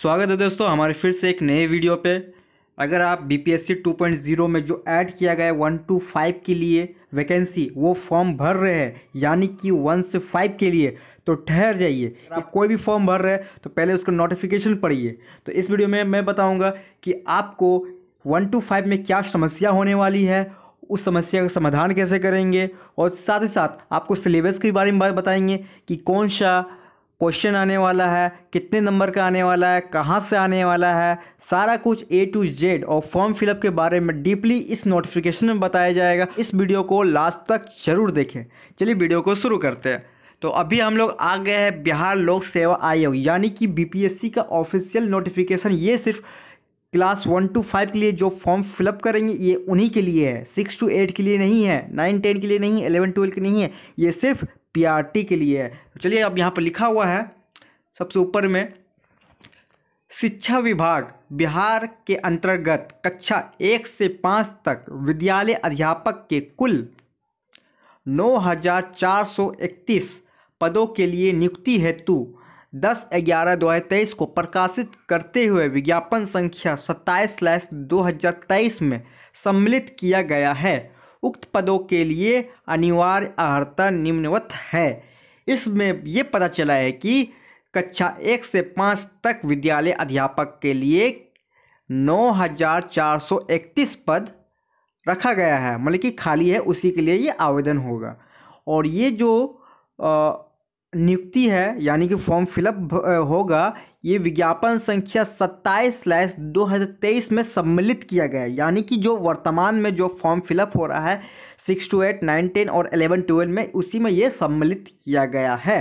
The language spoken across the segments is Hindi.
स्वागत है दोस्तों हमारे फिर से एक नए वीडियो पे अगर आप बीपीएससी 2.0 में जो ऐड किया गया वन टू फाइव के लिए वैकेंसी वो फॉर्म भर रहे हैं यानी कि वन से फाइव के लिए तो ठहर जाइए आप कोई भी फॉर्म भर रहे हैं तो पहले उसका नोटिफिकेशन पढ़िए तो इस वीडियो में मैं बताऊँगा कि आपको वन टू फाइव में क्या समस्या होने वाली है उस समस्या का समाधान कैसे करेंगे और साथ ही साथ आपको सिलेबस के बारे में बात बताएंगे कि कौन सा क्वेश्चन आने वाला है कितने नंबर का आने वाला है कहाँ से आने वाला है सारा कुछ ए टू जेड और फॉर्म फिलअप के बारे में डीपली इस नोटिफिकेशन में बताया जाएगा इस वीडियो को लास्ट तक जरूर देखें चलिए वीडियो को शुरू करते हैं तो अभी हम लोग आ गए हैं बिहार लोक सेवा आयोग यानी कि बीपीएससी का ऑफिशियल नोटिफिकेशन ये सिर्फ क्लास वन टू फाइव के लिए जो फॉर्म फिलअप करेंगे ये उन्हीं के लिए है सिक्स टू एट के लिए नहीं है नाइन टेन के लिए नहीं है एलेवन ट्वेल्व के नहीं है ये सिर्फ पीआरटी के लिए है तो चलिए अब यहाँ पर लिखा हुआ है सबसे ऊपर में शिक्षा विभाग बिहार के अंतर्गत कक्षा एक से पाँच तक विद्यालय अध्यापक के कुल नौ हजार चार सौ इकतीस पदों के लिए नियुक्ति हेतु दस ग्यारह दो हज़ार तेईस को प्रकाशित करते हुए विज्ञापन संख्या सत्ताईस स्लैस दो हज़ार तेईस में सम्मिलित किया गया है उक्त पदों के लिए अनिवार्य अर्हता निम्नवत है इसमें ये पता चला है कि कक्षा एक से पाँच तक विद्यालय अध्यापक के लिए 9431 पद रखा गया है मतलब कि खाली है उसी के लिए ये आवेदन होगा और ये जो आ, नियुक्ति है यानी कि फॉर्म फिलअप होगा ये विज्ञापन संख्या सत्ताईस स्लैश दो हज़ार तेईस में सम्मिलित किया गया है यानी कि जो वर्तमान में जो फॉर्म फिलअप हो रहा है six two eight nine ten और एलेवन ट्वेल्व में उसी में ये सम्मिलित किया गया है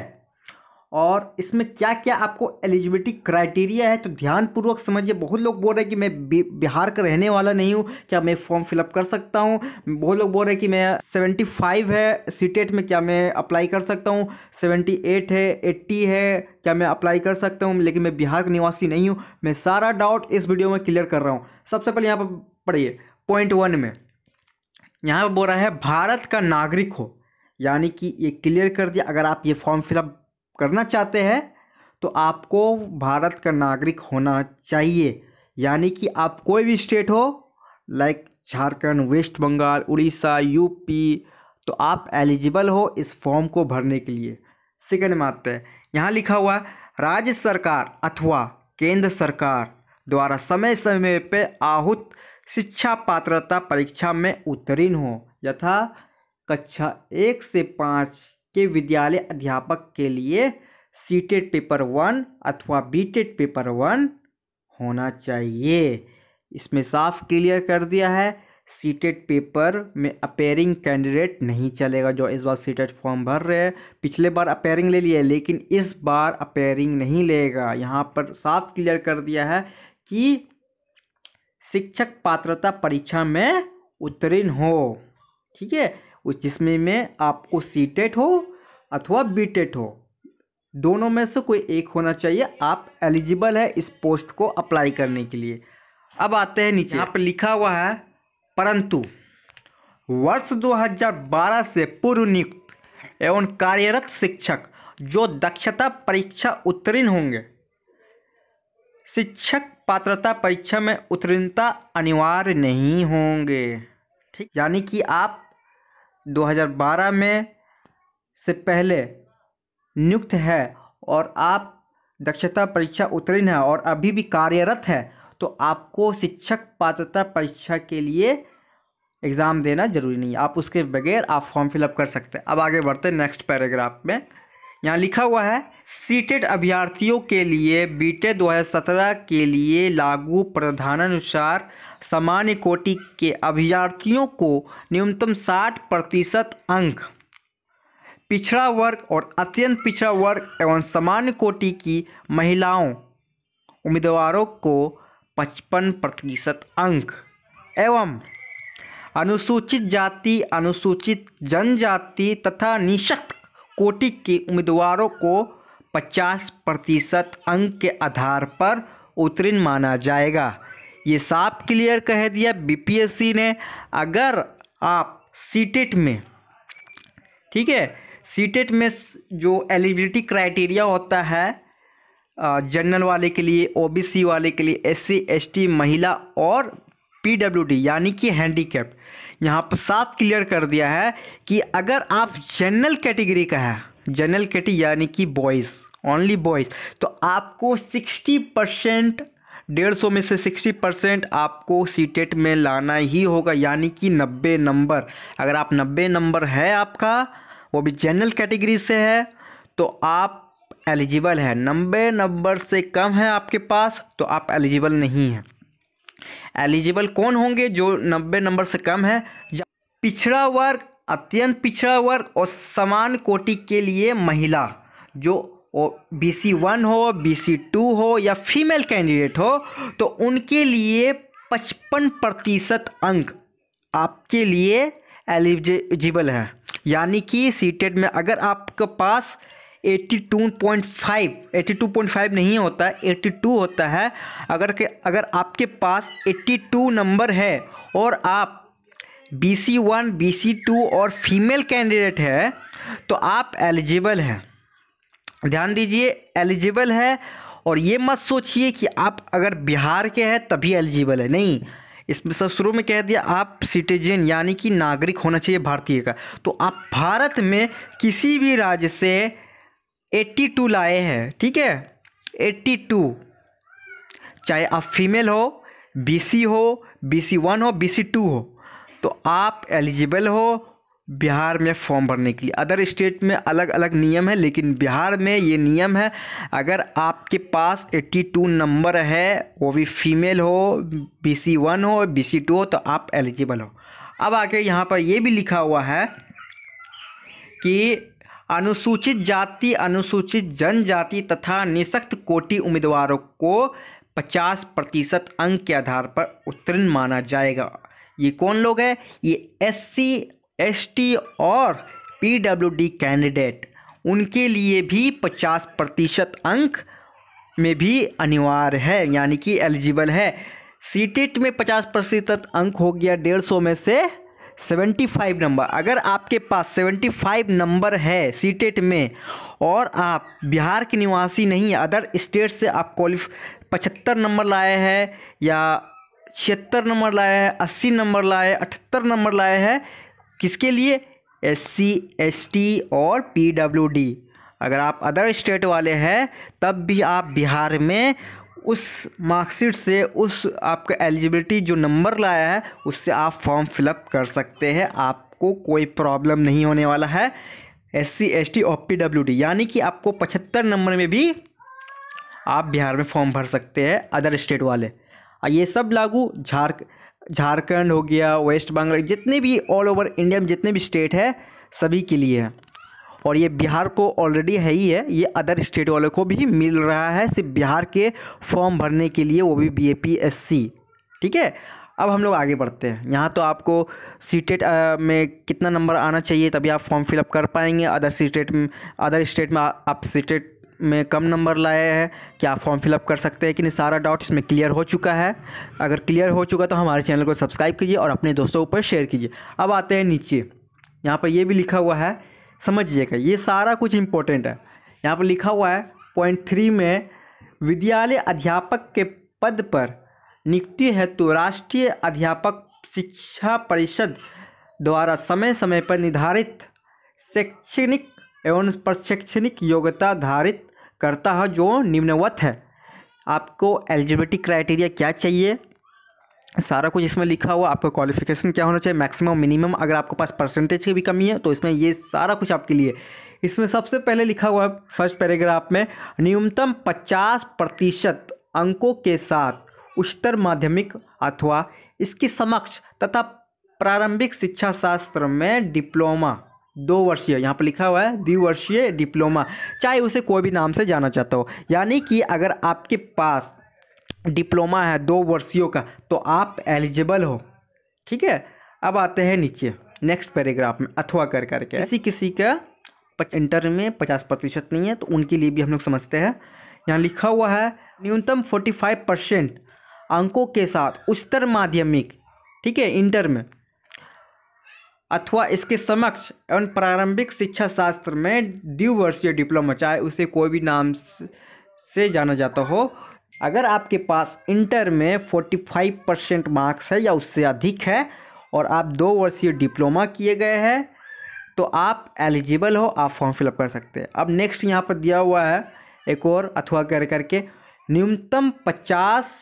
और इसमें क्या क्या आपको एलिजिबिलिटी क्राइटेरिया है तो ध्यानपूर्वक समझिए बहुत लोग बोल रहे हैं कि मैं बिहार का रहने वाला नहीं हूँ क्या मैं फॉर्म फिलअप कर सकता हूँ बहुत लोग बोल रहे हैं कि मैं 75 है सीटेट e में क्या मैं अप्लाई कर सकता हूँ 78 है 80 है क्या मैं अप्लाई कर सकता हूँ लेकिन मैं बिहार का निवासी नहीं हूँ मैं सारा डाउट इस वीडियो में क्लियर कर रहा हूँ सबसे पहले यहाँ पर पढ़िए पॉइंट वन में यहाँ पर बोल रहा है भारत का नागरिक हो यानी कि ये क्लियर कर दिया अगर आप ये फॉर्म फिलअप करना चाहते हैं तो आपको भारत का नागरिक होना चाहिए यानी कि आप कोई भी स्टेट हो like Jharkhand West Bengal Orissa UP तो आप एलिजिबल हो इस फॉर्म को भरने के लिए सेकेंड में आते हैं यहाँ लिखा हुआ है राज्य सरकार अथवा केंद्र सरकार द्वारा समय समय पर आहूत शिक्षा पात्रता परीक्षा में उत्तीर्ण हो यथा कक्षा एक से पाँच के विद्यालय अध्यापक के लिए सी पेपर वन अथवा बी पेपर वन होना चाहिए इसमें साफ क्लियर कर दिया है सीटेड पेपर में अपेयरिंग कैंडिडेट नहीं चलेगा जो इस बार सीटेड फॉर्म भर रहे हैं पिछले बार अपेयरिंग ले लिए लेकिन इस बार अपेयरिंग नहीं लेगा यहाँ पर साफ क्लियर कर दिया है कि शिक्षक पात्रता परीक्षा में उत्तीर्ण हो ठीक है उस जिसमें में आपको सी टेट हो अथवा बी टेट हो दोनों में से कोई एक होना चाहिए आप एलिजिबल है इस पोस्ट को अप्लाई करने के लिए अब आते हैं नीचे यहाँ पर लिखा हुआ है परंतु वर्ष 2012 से पूर्व नियुक्त एवं कार्यरत शिक्षक जो दक्षता परीक्षा उत्तीर्ण होंगे शिक्षक पात्रता परीक्षा में उत्तीर्णता अनिवार्य नहीं होंगे ठीक यानी कि आप 2012 में से पहले नियुक्त है और आप दक्षता परीक्षा उत्तीर्ण है और अभी भी कार्यरत है तो आपको शिक्षक पात्रता परीक्षा के लिए एग्ज़ाम देना जरूरी नहीं है आप उसके बगैर आप फॉर्म फिलअप कर सकते हैं अब आगे बढ़ते हैं नेक्स्ट पैराग्राफ में यहाँ लिखा हुआ है सीटेड अभ्यर्थियों के लिए हज़ार 2017 के लिए लागू प्रावधानानुसार सामान्य कोटि के अभ्यर्थियों को न्यूनतम 60 प्रतिशत अंक पिछड़ा वर्ग और अत्यंत पिछड़ा वर्ग एवं सामान्य कोटि की महिलाओं उम्मीदवारों को 55 प्रतिशत अंक एवं अनुसूचित जाति अनुसूचित जनजाति तथा निशक्त कोटि के उम्मीदवारों को 50 प्रतिशत अंक के आधार पर उत्तीर्ण माना जाएगा ये साफ क्लियर कह दिया बीपीएससी ने अगर आप सीटेट e में ठीक है सीटेट e में जो एलिजिबिलिटी क्राइटेरिया होता है जनरल वाले के लिए ओबीसी वाले के लिए एससी एसटी महिला और पीडब्ल्यूडी यानी कि हैंडीकैप्ट यहाँ पर साफ क्लियर कर दिया है कि अगर आप जनरल कैटेगरी का है जनरल कैटेगरी यानी कि बॉयज़ ओनली बॉयज़ तो आपको सिक्सटी परसेंट डेढ़ सौ में से सिक्सटी परसेंट आपको सी टेट e में लाना ही होगा यानी कि नब्बे नंबर अगर आप नब्बे नंबर है आपका वो भी जनरल कैटेगरी से है तो आप एलिजिबल है नब्बे नंबर से कम है आपके पास तो आप एलिजिबल नहीं हैं एलिजिबल कौन होंगे जो नब्बे नंबर से कम है पिछड़ा वर्ग अत्यंत पिछड़ा वर्ग और समान कोटि के लिए महिला जो बी सी वन हो बी सी टू हो या फीमेल कैंडिडेट हो तो उनके लिए पचपन प्रतिशत अंक आपके लिए एलिजिबल है यानी कि सीटेट में अगर आपके पास 82.5 82.5 नहीं होता 82 होता है अगर के अगर आपके पास 82 नंबर है और आप B C one B C two और फीमेल कैंडिडेट है तो आप एलिजिबल हैं ध्यान दीजिए एलिजिबल है और ये मत सोचिए कि आप अगर बिहार के हैं तभी एलिजिबल है नहीं इसमें सब शुरू में कह दिया आप सिटीजन यानी कि नागरिक होना चाहिए भारतीय का तो आप भारत में किसी भी राज्य से एट्टी टू लाए हैं ठीक है एट्टी टू चाहे आप फीमेल हो बीसी हो बीसी वन हो बीसी टू हो तो आप एलिजिबल हो बिहार में फॉर्म भरने के लिए अदर स्टेट में अलग अलग नियम है लेकिन बिहार में ये नियम है अगर आपके पास 82 नंबर है वो भी फीमेल हो बी सी वन हो बी सी टू हो तो आप एलिजिबल हो अब आके यहाँ पर ये भी लिखा हुआ है कि अनुसूचित जाति अनुसूचित जनजाति तथा निशक्त कोटि उम्मीदवारों को 50 प्रतिशत अंक के आधार पर उत्तीर्ण माना जाएगा ये कौन लोग हैं ये एस सी एस टी और पीडब्ल्यूडी कैंडिडेट उनके लिए भी 50 प्रतिशत अंक में भी अनिवार्य है यानी कि एलिजिबल है सीटेट में 50 प्रतिशत अंक हो गया डेढ़ सौ में से 75 नंबर अगर आपके पास 75 नंबर है सीटेट e में और आप बिहार के निवासी नहीं अदर स्टेट से आप क्वालिफ पचहत्तर नंबर लाए हैं या छिहत्तर नंबर लाए हैं अस्सी नंबर लाए अठहत्तर नंबर लाए हैं किसके लिए एस सी एस टी और पी डब्ल्यू डी अगर आप अदर स्टेट वाले हैं तब भी आप बिहार में उस मार्कशीट से उस आपका एलिजिबिलिटी जो नंबर लाया है उससे आप फॉर्म फिलअप कर सकते हैं आपको कोई प्रॉब्लम नहीं होने वाला है एस सी एस टी और पी डब्ल्यू डी यानी कि आपको पचहत्तर नंबर में भी आप बिहार में फॉर्म भर सकते हैं अदर स्टेट वाले ये सब लागू झार झारखंड हो गया वेस्ट बंगाल जितने भी ऑल ओवर इंडिया में जितने भी स्टेट है सभी के लिए है और ये बिहार को ऑलरेडी है ही है ये अदर स्टेट वालों को भी मिल रहा है सिर्फ बिहार के फॉर्म भरने के लिए वो भी B A P S C ठीक है अब हम लोग आगे बढ़ते हैं यहाँ तो आपको सीटेट e में कितना नंबर आना चाहिए तभी आप फॉर्म फिलअप कर पाएंगे अदर सीटेट अदर स्टेट में आप सीटेट e में कम नंबर लाए हैं क्या आप फॉर्म फिलअप कर सकते हैं कि नहीं सारा डाउट इसमें क्लियर हो चुका है अगर क्लियर हो चुका तो हमारे चैनल को सब्सक्राइब कीजिए और अपने दोस्तों ऊपर शेयर कीजिए अब आते हैं नीचे यहाँ पर ये भी लिखा हुआ है समझिएगा ये सारा कुछ इम्पोर्टेंट है यहाँ पर लिखा हुआ है पॉइंट थ्री में विद्यालय अध्यापक के पद पर नियुक्ति हेतु राष्ट्रीय अध्यापक शिक्षा परिषद द्वारा समय समय पर निर्धारित शैक्षणिक एवं प्रशैक्षणिक योग्यता धारित करता है जो निम्नवत है आपको एलिजिबिलिटी क्राइटेरिया क्या चाहिए सारा कुछ इसमें लिखा हुआ आपका क्वालिफिकेशन क्या होना चाहिए मैक्सिमम मिनिमम अगर आपके पास परसेंटेज की भी कमी है तो इसमें ये सारा कुछ आपके लिए इसमें सबसे पहले लिखा हुआ है फर्स्ट पैराग्राफ में न्यूनतम पचास प्रतिशत अंकों के साथ उच्चतर माध्यमिक अथवा इसके समक्ष तथा प्रारंभिक शिक्षा शास्त्र में डिप्लोमा दो वर्षीय यहाँ पर लिखा हुआ है द्विवर्षीय डिप्लोमा चाहे उसे कोई भी नाम से जाना चाहता हो यानी कि अगर आपके पास डिप्लोमा है दो वर्षियों का तो आप एलिजिबल हो ठीक है अब आते हैं नीचे नेक्स्ट पैराग्राफ में अथवा कर करके किसी किसी का इंटर में पचास प्रतिशत नहीं है तो उनके लिए भी हम लोग समझते हैं यहाँ लिखा हुआ है न्यूनतम फोर्टी फाइव परसेंट अंकों के साथ उच्चतर माध्यमिक ठीक है इंटर में अथवा इसके समक्ष एवं प्रारंभिक शिक्षा शास्त्र में द्विवर्षीय डिप्लोमा चाहे उसे कोई भी नाम से जाना जाता हो अगर आपके पास इंटर में 45 परसेंट मार्क्स है या उससे अधिक है और आप दो वर्षीय डिप्लोमा किए गए हैं तो आप एलिजिबल हो आप फॉर्म फिलअप कर सकते हैं अब नेक्स्ट यहाँ पर दिया हुआ है एक और अथवा कर करके न्यूनतम 50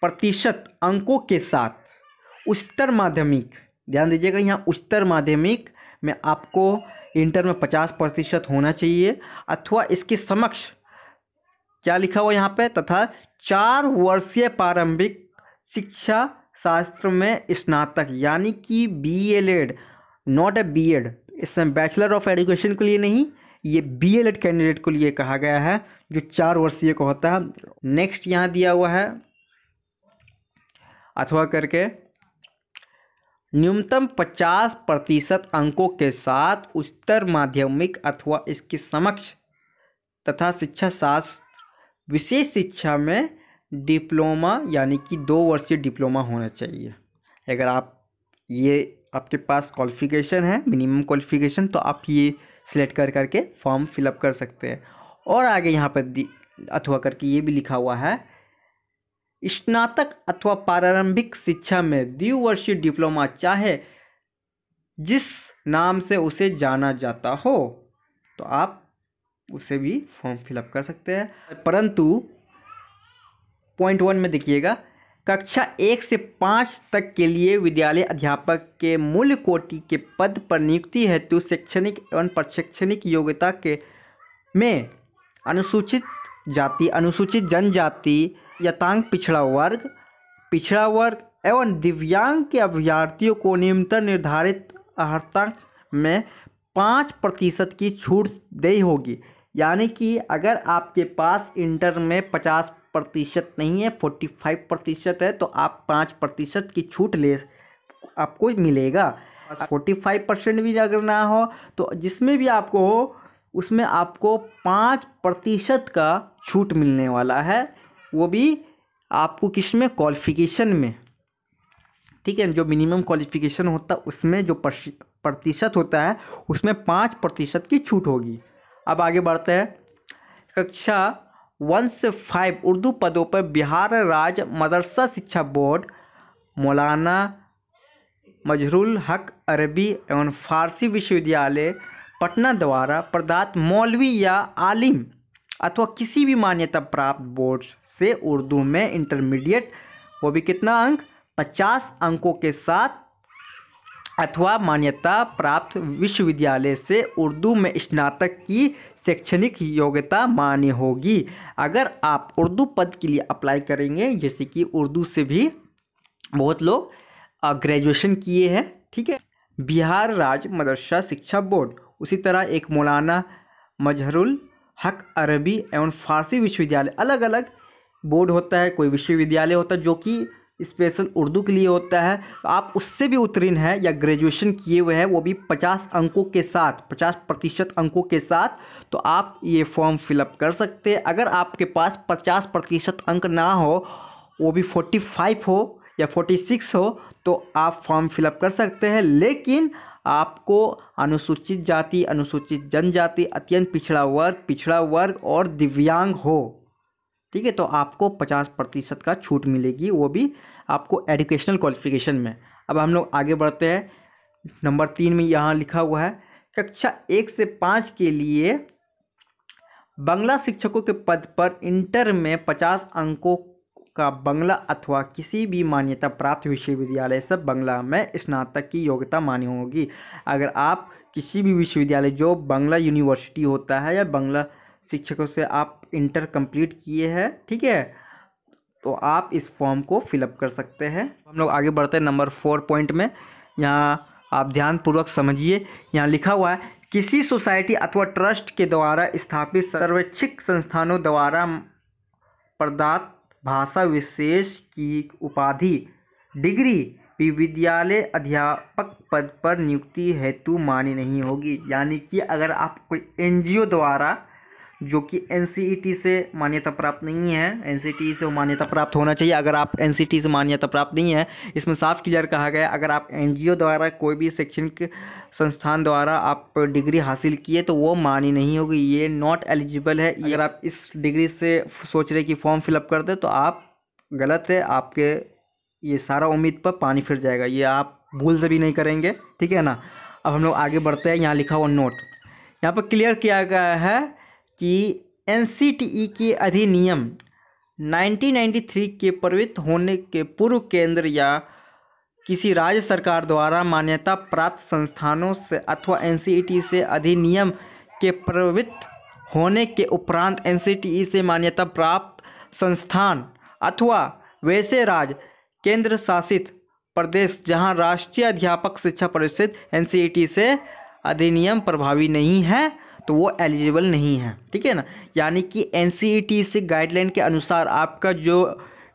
प्रतिशत अंकों के साथ उच्चतर माध्यमिक ध्यान दीजिएगा यहाँ उच्चतर माध्यमिक में आपको इंटर में 50 प्रतिशत होना चाहिए अथवा इसके समक्ष क्या लिखा हुआ यहाँ पे तथा चार वर्षीय प्रारंभिक शिक्षा शास्त्र में स्नातक यानी कि B El Ed not a B Ed इसमें बैचलर ऑफ एजुकेशन के लिए नहीं ये बी एल एड कैंडिडेट को लिए कहा गया है जो चार वर्षीय को होता है नेक्स्ट यहाँ दिया हुआ है अथवा करके न्यूनतम पचास प्रतिशत अंकों के साथ उच्चतर माध्यमिक अथवा इसके समक्ष तथा शिक्षा शास्त्र विशेष शिक्षा में डिप्लोमा यानी कि दो वर्षीय डिप्लोमा होना चाहिए अगर आप ये आपके पास क्वालिफिकेशन है मिनिमम क्वालिफिकेशन तो आप ये सिलेक्ट कर करके फॉर्म फिलअप कर सकते हैं और आगे यहाँ पर अथवा करके ये भी लिखा हुआ है स्नातक अथवा प्रारंभिक शिक्षा में द्विवर्षीय डिप्लोमा चाहे जिस नाम से उसे जाना जाता हो तो आप उससे भी फॉर्म फिलअप कर सकते हैं परंतु पॉइंट वन में देखिएगा कक्षा एक से पाँच तक के लिए विद्यालय अध्यापक के मूल कोटि के पद पर नियुक्ति हेतु शैक्षणिक एवं प्रशिक्षणिक योग्यता के में अनुसूचित जाति अनुसूचित जनजाति यतांग पिछड़ा वर्ग पिछड़ा वर्ग एवं दिव्यांग के अभ्यर्थियों को निम्नतर निर्धारित अर्हता में पाँच प्रतिशत की छूट दे होगी यानी कि अगर आपके पास इंटर में पचास प्रतिशत नहीं है फोर्टी फाइव प्रतिशत है तो आप पाँच प्रतिशत की छूट ले आपको मिलेगा फोर्टी फाइव परसेंट भी अगर ना हो तो जिसमें भी आपको हो उसमें आपको पाँच प्रतिशत का छूट मिलने वाला है वो भी आपको किस में क्वालिफिकेशन में ठीक है जो मिनिमम क्वालिफिकेशन होता है उसमें जो प्रतिशत होता है उसमें पाँच प्रतिशत की छूट होगी अब आगे बढ़ते हैं कक्षा वन से फाइव उर्दू पदों पर बिहार राज्य मदरसा शिक्षा बोर्ड मौलाना मजरुल हक अरबी एवं फारसी विश्वविद्यालय पटना द्वारा प्रदात मौलवी या आलिम अथवा किसी भी मान्यता प्राप्त बोर्ड से उर्दू में इंटरमीडिएट वो भी कितना अंक पचास अंकों के साथ अथवा मान्यता प्राप्त विश्वविद्यालय से उर्दू में स्नातक की शैक्षणिक योग्यता मान्य होगी अगर आप उर्दू पद के लिए अप्लाई करेंगे जैसे कि उर्दू से भी बहुत लोग ग्रेजुएशन किए हैं ठीक है बिहार राज्य मदरसा शिक्षा बोर्ड उसी तरह एक मौलाना मजहरुल हक अरबी एवं फारसी विश्वविद्यालय अलग अलग बोर्ड होता है कोई विश्वविद्यालय होता है जो कि स्पेशल उर्दू के लिए होता है आप उससे भी उत्तीर्ण हैं या ग्रेजुएशन किए हुए हैं वो भी पचास अंकों के साथ पचास प्रतिशत अंकों के साथ तो आप ये फॉर्म फिलअप कर सकते हैं अगर आपके पास पचास प्रतिशत अंक ना हो वो भी फोर्टी फाइव हो या फोर्टी सिक्स हो तो आप फॉर्म फिलअप कर सकते हैं लेकिन आपको अनुसूचित जाति अनुसूचित जनजाति अत्यंत पिछड़ा वर्ग पिछड़ा वर्ग और दिव्यांग हो ठीक है तो आपको पचास प्रतिशत का छूट मिलेगी वो भी आपको एडुकेशनल क्वालिफिकेशन में अब हम लोग आगे बढ़ते हैं नंबर तीन में यहाँ लिखा हुआ है कक्षा एक से पाँच के लिए बंगला शिक्षकों के पद पर इंटर में पचास अंकों का बंगला अथवा किसी भी मान्यता प्राप्त विश्वविद्यालय से बंगला में स्नातक की योग्यता मानी होगी अगर आप किसी भी विश्वविद्यालय जो बंगला यूनिवर्सिटी होता है या बंगला शिक्षकों से आप इंटर कंप्लीट किए हैं ठीक है तो आप इस फॉर्म को फिलअप कर सकते हैं हम लोग आगे बढ़ते हैं नंबर फोर पॉइंट में यहाँ आप ध्यानपूर्वक समझिए यहाँ लिखा हुआ है किसी सोसाइटी अथवा ट्रस्ट के द्वारा स्थापित सर्वेक्षिक संस्थानों द्वारा प्रदात भाषा विशेष की उपाधि डिग्री विद्यालय अध्यापक पद पर नियुक्ति हेतु मान्य नहीं होगी यानी कि अगर आप कोई एनजीओ द्वारा जो कि एन e से मान्यता प्राप्त नहीं है एन e से मान्यता प्राप्त होना चाहिए अगर आप एन e से मान्यता प्राप्त नहीं है इसमें साफ क्लियर कहा गया अगर आप एन द्वारा कोई भी शैक्षणिक संस्थान द्वारा आप डिग्री हासिल किए तो वो मान्य नहीं होगी ये नॉट एलिजिबल है अगर आप इस डिग्री से सोच रहे कि फॉर्म फिलअप कर दे तो आप गलत है आपके ये सारा उम्मीद पर पानी फिर जाएगा ये आप भूल से भी नहीं करेंगे ठीक है ना अब हम लोग आगे बढ़ते हैं यहाँ लिखा हुआ नोट यहाँ पर क्लियर किया गया है कि एन के अधिनियम 1993 के प्रवृत्त होने के पूर्व केंद्र या किसी राज्य सरकार द्वारा मान्यता प्राप्त संस्थानों से अथवा एन से अधिनियम के प्रवृत्त होने के उपरांत एन से मान्यता प्राप्त संस्थान अथवा वैसे राज्य केंद्र शासित प्रदेश जहां राष्ट्रीय अध्यापक शिक्षा परिषद एन से अधिनियम प्रभावी नहीं है तो वो एलिजिबल नहीं है ठीक है ना यानी कि एन e से गाइडलाइन के अनुसार आपका जो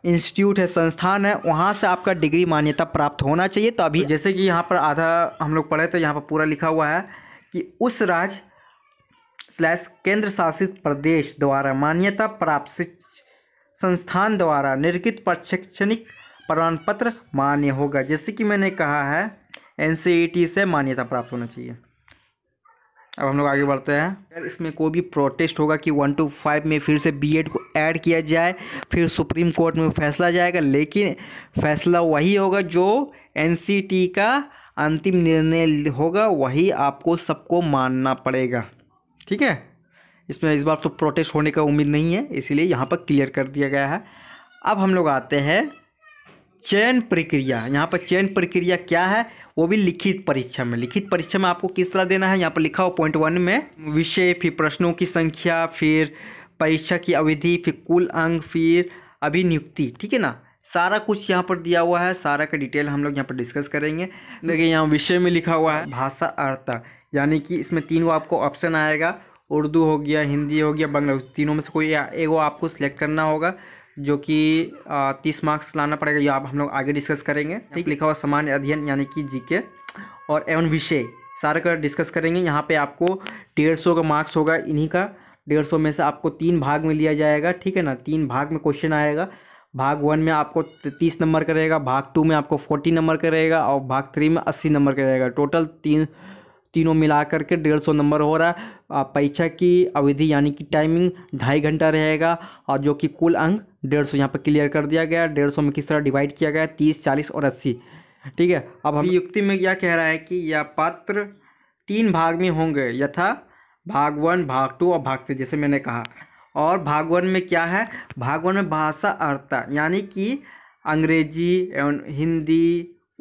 इंस्टीट्यूट है संस्थान है वहाँ से आपका डिग्री मान्यता प्राप्त होना चाहिए तो अभी जैसे कि यहाँ पर आधा हम लोग पढ़े तो यहाँ पर पूरा लिखा हुआ है कि उस राज्य स्लैश केंद्र शासित प्रदेश द्वारा मान्यता प्राप्त संस्थान द्वारा निर्गित प्रशिक्षणिक प्रमाण पत्र मान्य होगा जैसे कि मैंने कहा है एन e से मान्यता प्राप्त होना चाहिए अब हम लोग आगे बढ़ते हैं अगर इसमें कोई भी प्रोटेस्ट होगा कि वन टू फाइव में फिर से बीएड को ऐड किया जाए फिर सुप्रीम कोर्ट में फैसला जाएगा लेकिन फैसला वही होगा जो एनसीटी का अंतिम निर्णय होगा वही आपको सबको मानना पड़ेगा ठीक है इसमें इस बार तो प्रोटेस्ट होने का उम्मीद नहीं है इसीलिए यहाँ पर क्लियर कर दिया गया है अब हम लोग आते हैं चयन प्रक्रिया यहाँ पर चयन प्रक्रिया क्या है वो भी लिखित परीक्षा में लिखित परीक्षा में आपको किस तरह देना है यहाँ पर लिखा हो पॉइंट वन में विषय फिर प्रश्नों की संख्या फिर परीक्षा की अवधि फिर कुल अंग फिर अभिनियुक्ति ठीक है ना सारा कुछ यहाँ पर दिया हुआ है सारा का डिटेल हम लोग यहाँ पर डिस्कस करेंगे देखिए यहाँ विषय में लिखा हुआ है भाषा अर्था यानी कि इसमें तीन गो आपको ऑप्शन आएगा उर्दू हो गया हिंदी हो गया बंगला तीनों में से कोई एगो आपको सिलेक्ट करना होगा जो कि तीस मार्क्स लाना पड़ेगा ये आप हम लोग आगे डिस्कस करेंगे ठीक लिखा हुआ सामान्य अध्ययन यानी कि जीके और एवं विषय सारा का डिस्कस करेंगे यहाँ पे आपको डेढ़ सौ का मार्क्स होगा इन्हीं का डेढ़ सौ में से आपको तीन भाग में लिया जाएगा ठीक है ना तीन भाग में क्वेश्चन आएगा भाग वन में आपको तीस नंबर का रहेगा भाग टू में आपको फोर्टी नंबर का रहेगा और भाग थ्री में अस्सी नंबर का रहेगा टोटल तीन तीनों मिला करके डेढ़ सौ नंबर हो रहा है परीक्षा की अवधि यानी कि टाइमिंग ढाई घंटा रहेगा और जो कि कुल अंक डेढ़ सौ यहाँ पर क्लियर कर दिया गया डेढ़ सौ में किस तरह डिवाइड किया गया तीस चालीस और अस्सी ठीक है अब हम युक्ति में क्या कह रहा है कि यह पात्र तीन भाग में होंगे यथा भाग वन भाग टू और भाग थ्री जैसे मैंने कहा और भाग वन में क्या है भाग वन में भाषा अर्थता यानी कि अंग्रेजी एवं हिंदी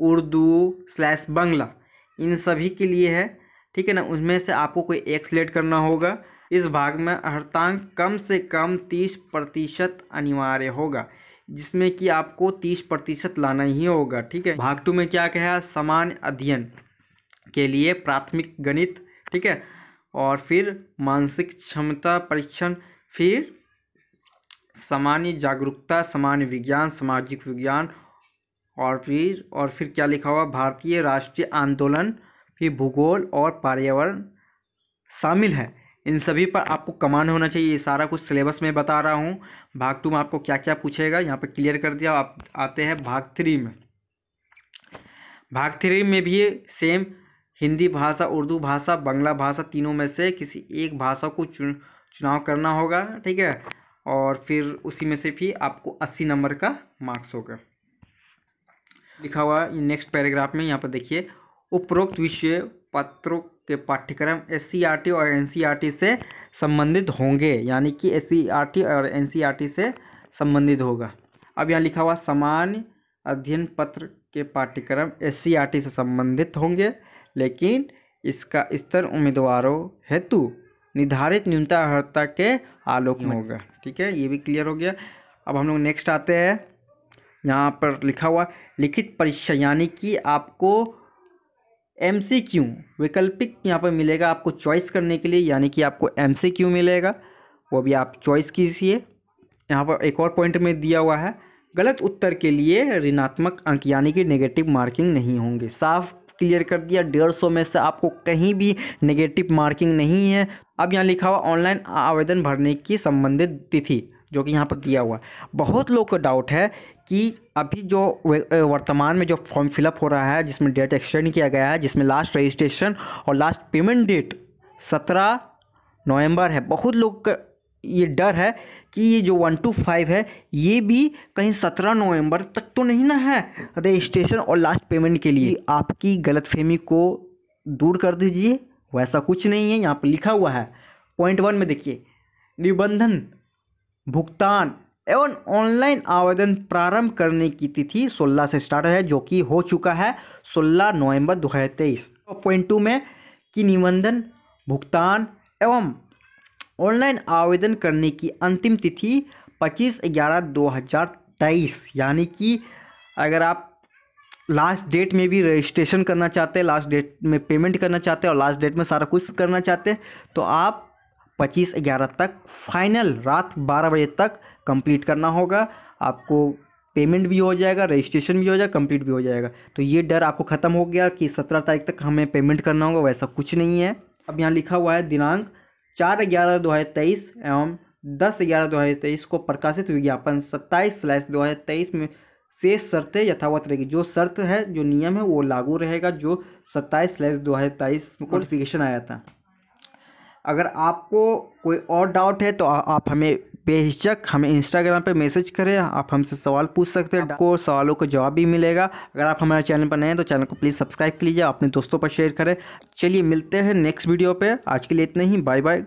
उर्दू स्लैश बंगला इन सभी के लिए है ठीक है ना उसमें से आपको कोई एक सिलेक्ट करना होगा इस भाग में अर्थांक कम से कम तीस प्रतिशत अनिवार्य होगा जिसमें कि आपको तीस प्रतिशत लाना ही होगा ठीक है भाग टू में क्या कहा समान अध्ययन के लिए प्राथमिक गणित ठीक है और फिर मानसिक क्षमता परीक्षण फिर सामान्य जागरूकता सामान्य विज्ञान सामाजिक विज्ञान और फिर और फिर क्या लिखा हुआ भारतीय राष्ट्रीय आंदोलन फिर भूगोल और पर्यावरण शामिल है इन सभी पर आपको कमान होना चाहिए ये सारा कुछ सिलेबस में बता रहा हूँ भाग टू में आपको क्या क्या पूछेगा यहाँ पर क्लियर कर दिया आप आते हैं भाग थ्री में भाग थ्री में भी सेम हिंदी भाषा उर्दू भाषा बंगला भाषा तीनों में से किसी एक भाषा को चुन चुनाव करना होगा ठीक है और फिर उसी में से भी आपको अस्सी नंबर का मार्क्स होगा लिखा हुआ है नेक्स्ट पैराग्राफ में यहाँ पर देखिए उपरोक्त विषय पत्रों के पाठ्यक्रम एस e और एन e से संबंधित होंगे यानी कि एस e और एन से संबंधित होगा अब यहाँ लिखा हुआ सामान्य अध्ययन पत्र के पाठ्यक्रम एस से संबंधित होंगे लेकिन इसका स्तर उम्मीदवारों हेतु निर्धारित न्यूनता अर्ता के आलोक में होगा ठीक है ये भी क्लियर हो गया अब हम लोग नेक्स्ट आते हैं यहाँ पर लिखा हुआ लिखित परीक्षा यानी कि आपको एम सी क्यू वैकल्पिक यहाँ पर मिलेगा आपको चॉइस करने के लिए यानी कि आपको एम सी क्यू मिलेगा वो भी आप चॉइस कीजिए यहाँ पर एक और पॉइंट में दिया हुआ है गलत उत्तर के लिए ऋणात्मक अंक यानी कि नेगेटिव मार्किंग नहीं होंगे साफ क्लियर कर दिया डेढ़ सौ में से आपको कहीं भी नेगेटिव मार्किंग नहीं है अब यहाँ लिखा हुआ ऑनलाइन आवेदन भरने की संबंधित तिथि जो कि यहाँ पर दिया हुआ बहुत लोग को डाउट है कि अभी जो वर्तमान में जो फॉर्म फिलअप हो रहा है जिसमें डेट एक्सटेंड किया गया है जिसमें लास्ट रजिस्ट्रेशन और लास्ट पेमेंट डेट सत्रह नवंबर है बहुत लोग का ये डर है कि ये जो वन टू फाइव है ये भी कहीं सत्रह नवंबर तक तो नहीं ना है रजिस्ट्रेशन और लास्ट पेमेंट के लिए आपकी गलतफहमी को दूर कर दीजिए वैसा कुछ नहीं है यहाँ पर लिखा हुआ है पॉइंट वन में देखिए निबंधन भुगतान एवं ऑनलाइन आवेदन प्रारंभ करने की तिथि 16 से स्टार्ट है जो कि हो चुका है 16 नवंबर दो हज़ार तेईस पॉइंट टू में कि निबंधन भुगतान एवं ऑनलाइन आवेदन करने की अंतिम तिथि 25 ग्यारह 2023 यानी कि अगर आप लास्ट डेट में भी रजिस्ट्रेशन करना चाहते हैं लास्ट डेट में पेमेंट करना चाहते हैं और लास्ट डेट में सारा कुछ करना चाहते हैं तो आप पच्चीस ग्यारह तक फाइनल रात बारह बजे तक कंप्लीट करना होगा आपको पेमेंट भी हो जाएगा रजिस्ट्रेशन भी हो जाएगा कंप्लीट भी हो जाएगा तो ये डर आपको ख़त्म हो गया कि सत्रह तारीख तक हमें पेमेंट करना होगा वैसा कुछ नहीं है अब यहाँ लिखा हुआ है दिनांक चार ग्यारह दो हज़ार तेईस एवं दस ग्यारह दो हज़ार तेईस को प्रकाशित विज्ञापन सत्ताईस स्लैस दो हज़ार तेईस में शेष शर्तें यथावत रहेगी जो शर्त है जो नियम है वो लागू रहेगा जो सत्ताईस स्लैस दो हज़ार तेईस नोटिफिकेशन आया था अगर आपको कोई और डाउट है तो आ, आप हमें बेहिचक हमें इंस्टाग्राम पे मैसेज करें आप हमसे सवाल पूछ सकते हैं आपको सवालों का जवाब भी मिलेगा अगर आप हमारे चैनल पर नए हैं तो चैनल को प्लीज़ सब्सक्राइब लीजिए अपने दोस्तों पर शेयर करें चलिए मिलते हैं नेक्स्ट वीडियो पे आज के लिए इतना ही बाय बाय